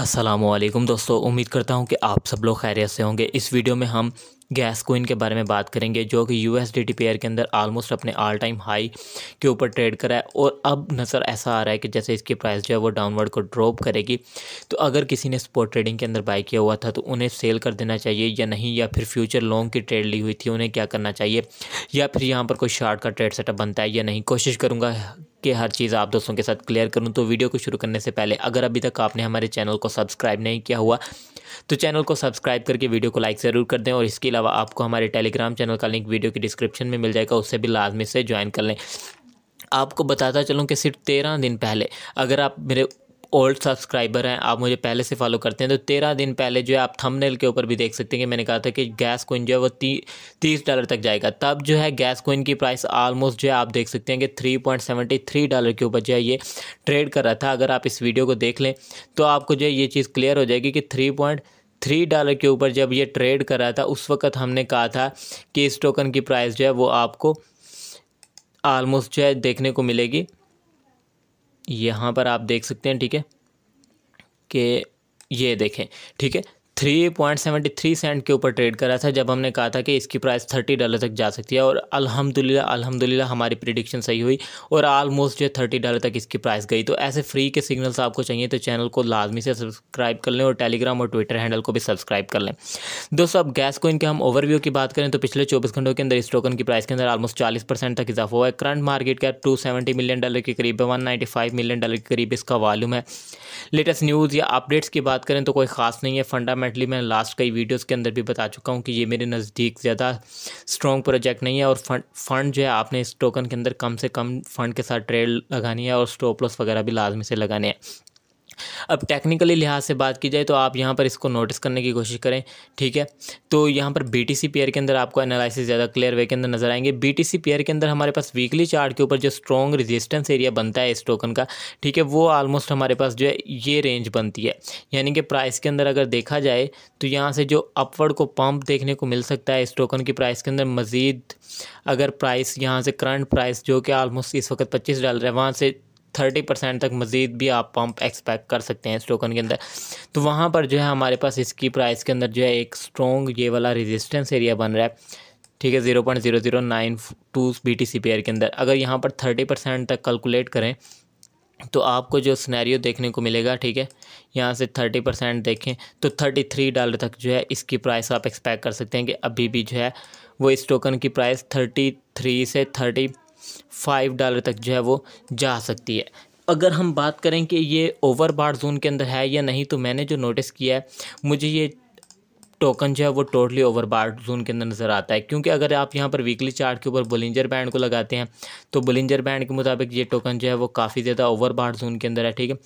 असलम दोस्तों उम्मीद करता हूँ कि आप सब लोग खैरियत से होंगे इस वीडियो में हम गैस कोइन के बारे में बात करेंगे जो कि यू एस पेयर के अंदर आलमोस्ट अपने ऑल टाइम हाई के ऊपर ट्रेड करा है और अब नज़र ऐसा आ रहा है कि जैसे इसकी प्राइस जो है वो डाउनवर्ड को ड्रॉप करेगी तो अगर किसी ने स्पोर्ट ट्रेडिंग के अंदर बाई किया हुआ था तो उन्हें सेल कर देना चाहिए या नहीं या फिर फ्यूचर लॉन्ग की ट्रेड ली हुई थी उन्हें क्या करना चाहिए या फिर यहाँ पर कोई शार्ट का ट्रेड सेटअप बनता है या नहीं कोशिश करूँगा के हर चीज़ आप दोस्तों के साथ क्लियर करूँ तो वीडियो को शुरू करने से पहले अगर अभी तक आपने हमारे चैनल को सब्सक्राइब नहीं किया हुआ तो चैनल को सब्सक्राइब करके वीडियो को लाइक ज़रूर कर दें और इसके अलावा आपको हमारे टेलीग्राम चैनल का लिंक वीडियो की डिस्क्रिप्शन में मिल जाएगा उससे भी लाजमी से ज्वाइन कर लें आपको बताता चलूँ कि सिर्फ तेरह दिन पहले अगर आप मेरे ओल्ड सब्सक्राइबर हैं आप मुझे पहले से फॉलो करते हैं तो तेरह दिन पहले जो है आप थंबनेल के ऊपर भी देख सकते हैं कि मैंने कहा था कि गैस कोइन जो है वो ती, तीस डॉलर तक जाएगा तब जो है गैस कोइन की प्राइस ऑलमोस्ट जो है आप देख सकते हैं कि three point seventy three dollar के ऊपर जो है ये ट्रेड कर रहा था अगर आप इस वीडियो को देख लें तो आपको जो है ये चीज़ क्लियर हो जाएगी कि थ्री पॉइंट थ्री डॉलर के ऊपर जब ये ट्रेड कर रहा था उस वक्त हमने कहा था कि इस टोकन की प्राइस जो है वो आपको आलमोस्ट जो है देखने को मिलेगी यहाँ पर आप देख सकते हैं ठीक है कि ये देखें ठीक है three point seventy three cent के ऊपर ट्रेड करा था जब हमने कहा था कि इसकी प्राइस थर्टी डॉलर तक जा सकती है और अल्हम्दुलिल्लाह अल्हम्दुलिल्लाह हमारी प्रिडिक्शन सही हुई और आलमोस्ट जो थर्टी डॉलर तक इसकी प्राइस गई तो ऐसे फ्री के सिग्नल्स आपको चाहिए तो चैनल को लाजमी से सब्सक्राइब कर लें और टेलीग्राम और ट्विटर हैंडल को भी सब्सक्राइब कर लें दोस्तों अब गैस को इनके हम ओवरव्यू की बात करें तो पिछले चौबीस घंटों के अंदर इस टोकन की प्राइस के अंदर आलमोस्ट चालीस परसेंट तक इजाफा हुआ है करंट मार्केट का टू सेवेंटी मिलियन डॉलर के करीब one ninety five million dollar के करीब इसका वॉल्यूम है लेटेस्ट न्यूज़ या अपडेट्स की बात करें तो कोई खास नहीं है फंडामेंट डेफिनेटली मैं लास्ट कई वीडियोस के अंदर भी बता चुका हूँ कि ये मेरे नज़दीक ज़्यादा स्ट्रॉन्ग प्रोजेक्ट नहीं है और फंड फंड जो है आपने इस टोकन के अंदर कम से कम फंड के साथ ट्रेड लगानी है और स्टॉप लॉस वगैरह भी लाजमी से लगाने हैं अब टेक्निकली लिहाज से बात की जाए तो आप यहाँ पर इसको नोटिस करने की कोशिश करें ठीक है तो यहाँ पर बी टी सी पेयर के अंदर आपको एनालिसिस ज़्यादा क्लियर वे के अंदर नजर आएंगे बी टी सी पेयर के अंदर हमारे पास वीकली चार्ट के ऊपर जो स्ट्रॉन्ग रेजिस्टेंस एरिया बनता है इस टोकन का ठीक है वो ऑलमोस्ट हमारे पास जो है ये रेंज बनती है यानी कि प्राइस के अंदर अगर देखा जाए तो यहाँ से जो अपवर्ड को पम्प देखने को मिल सकता है इस टोकन की प्राइस के अंदर मज़ीद अगर प्राइस यहाँ से करंट प्राइस जो कि आलमोस्ट इस वक्त पच्चीस डॉलर है वहाँ से थर्टी परसेंट तक मज़ीद भी आप पंप एक्सपेक्ट कर सकते हैं इस टोकन के अंदर तो वहाँ पर जो है हमारे पास इसकी प्राइस के अंदर जो है एक स्ट्रॉन्ग ये वाला रेजिस्टेंस एरिया बन रहा है ठीक है zero point zero zero nine two B T C P के अंदर अगर यहाँ पर थर्टी परसेंट तक कैलकुलेट करें तो आपको जो स्नैरियो देखने को मिलेगा ठीक है यहाँ से थर्टी परसेंट देखें तो थर्टी थ्री डॉलर तक जो है इसकी प्राइस आप एक्सपेक्ट कर सकते हैं कि अभी भी जो है वो इस टोकन की प्राइस थर्टी थ्री से थर्टी फाइव डॉलर तक जो है वो जा सकती है अगर हम बात करें कि ये ओवर बाढ़ जोन के अंदर है या नहीं तो मैंने जो नोटिस किया है मुझे ये टोकन जो है वो टोटली ओवर बार्ड जोन के अंदर नज़र आता है क्योंकि अगर आप यहाँ पर वीकली चार्ट के ऊपर बुलिंजर बैंड को लगाते हैं तो बुलिंजर बैंड के मुताबिक ये टोकन जो है वो काफ़ी ज़्यादा ओवर बार्ड जोन के अंदर है ठीक है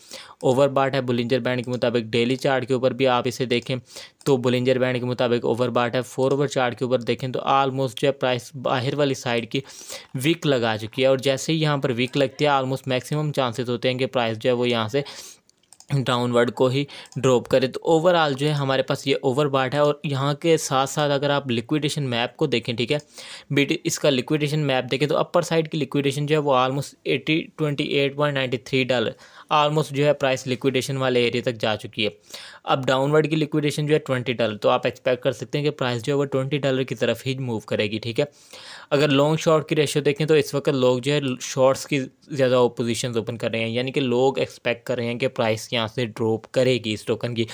ओवर बार्ड है बुलिंजर बैंड के मुताबिक डेली चार्ट के ऊपर भी आप इसे देखें तो बुलिंजर बैंड के मुताबिक ओवर बार्ड है ओवर चार्ट के ऊपर देखें तो आलमोस्ट जो है प्राइस बाहर वाली साइड की वीक लगा चुकी है और जैसे ही यहाँ पर वीक लगती है आलमोस्ट मैक्सिमम चांसेस होते हैं कि प्राइस जो है वो यहाँ से डाउनवर्ड को ही ड्रॉप करें तो ओवरऑल जो है हमारे पास ये ओवर है और यहाँ के साथ साथ अगर आप लिक्विडेशन मैप को देखें ठीक है बीटी इसका लिक्विडेशन मैप देखें तो अपर साइड की लिक्विडेशन जो है वो almost eighty twenty eight point ninety three dollar almost जो है प्राइस लिक्विडेशन वाले एरिया तक जा चुकी है अब डाउनवर्ड की लिक्विडेशन जो है ट्वेंटी डॉलर तो आप एक्सपेक्ट कर सकते हैं कि प्राइस जो है वो ट्वेंटी डॉलर की तरफ ही मूव करेगी ठीक है अगर लॉन्ग शॉर्ट की रेशियो देखें तो इस वक्त लोग जो है शॉर्ट्स की ज़्यादा ओपोजिशन ओपन कर रहे हैं यानी कि लोग एक्सपेक्ट कर रहे हैं कि प्राइस यहाँ से ड्रॉप करेगी इस टोकन की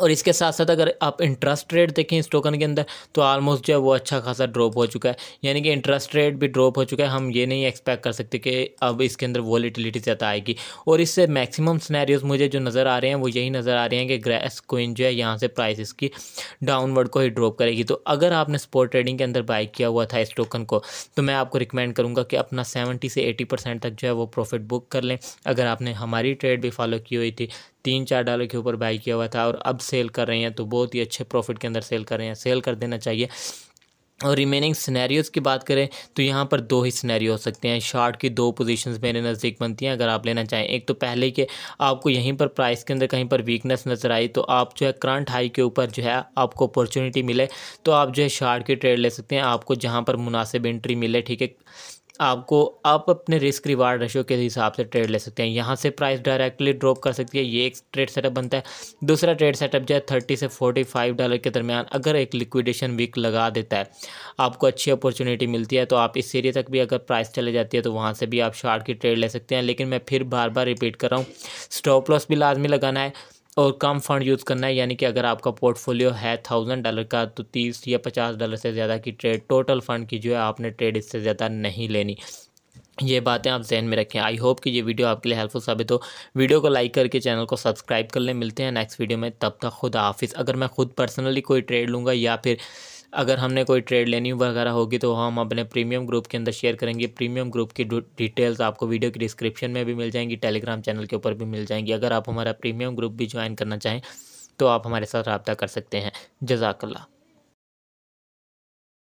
और इसके साथ साथ अगर आप इंटरेस्ट रेट देखें इस टोकन के अंदर तो आलमोस्ट जो है वो अच्छा खासा ड्रॉप हो चुका है यानी कि इंटरेस्ट रेट भी ड्रॉप हो चुका है हम ये नहीं एक्सपेक्ट कर सकते कि अब इसके अंदर वॉलीटिलिटी ज़्यादा आएगी और इससे मैक्सिमम स्नैरियोज मुझे जो नज़र आ रहे हैं वो यही नज़र आ रहे हैं कि ग्रेस कोइन जो है यहाँ से प्राइस इसकी डाउनवर्ड को ही ड्रॉप करेगी तो अगर आपने स्पोर्ट ट्रेडिंग के अंदर बाई किया हुआ था इस टोकन को तो मैं आपको रिकमेंड करूँगा कि अपना सेवेंटी से एटी परसेंट तक जो है वो प्रॉफिट बुक कर लें अगर आपने हमारी ट्रेड भी फॉलो की हुई थी तीन चार डॉलर के ऊपर बाई किया हुआ था और अब सेल कर रहे हैं तो बहुत ही अच्छे प्रॉफिट के अंदर सेल कर रहे हैं सेल कर देना चाहिए और रिमेनिंग सिनेरियोज़ की बात करें तो यहाँ पर दो ही सिनेरियो हो सकते हैं शॉर्ट की दो पोजीशंस मेरे नज़दीक बनती हैं अगर आप लेना चाहें एक तो पहले के आपको यहीं पर प्राइस के अंदर कहीं पर वीकनेस नज़र आई तो आप जो है करंट हाई के ऊपर जो है आपको अपॉर्चुनिटी मिले तो आप जो है शॉर्ट की ट्रेड ले सकते हैं आपको जहाँ पर मुनासिब एंट्री मिले ठीक है आपको आप अपने रिस्क रिवार्ड रेशियो के हिसाब से ट्रेड ले सकते हैं यहाँ से प्राइस डायरेक्टली ड्रॉप कर सकती है ये एक ट्रेड सेटअप बनता है दूसरा ट्रेड सेटअप जो है थर्टी से फोर्टी फाइव डॉलर के दरमियान अगर एक लिक्विडेशन वीक लगा देता है आपको अच्छी अपॉर्चुनिटी मिलती है तो आप इस एरिए तक भी अगर प्राइस चले जाती है तो वहाँ से भी आप शार्ट की ट्रेड ले सकते हैं लेकिन मैं फिर बार बार रिपीट कर रहा हूँ स्टॉप लॉस भी लाजमी लगाना है और कम फंड यूज़ करना है यानी कि अगर आपका पोर्टफोलियो है थाउजेंड डॉलर का तो तीस या पचास डॉलर से ज़्यादा की ट्रेड टोटल फंड की जो है आपने ट्रेड इससे ज़्यादा नहीं लेनी ये बातें आप जहन में रखें आई होप कि ये वीडियो आपके लिए हेल्पफुल साबित हो वीडियो को लाइक करके चैनल को सब्सक्राइब कर लें मिलते हैं नेक्स्ट वीडियो में तब तक खुद हाफिज़ अगर मैं खुद पर्सनली कोई ट्रेड लूँगा या फिर अगर हमने कोई ट्रेड लेनी वगैरह होगी तो हम अपने प्रीमियम ग्रुप के अंदर शेयर करेंगे प्रीमियम ग्रुप की डिटेल्स आपको वीडियो की डिस्क्रिप्शन में भी मिल जाएंगी टेलीग्राम चैनल के ऊपर भी मिल जाएंगी अगर आप हमारा प्रीमियम ग्रुप भी ज्वाइन करना चाहें तो आप हमारे साथ रबता कर सकते हैं जजाकल्ला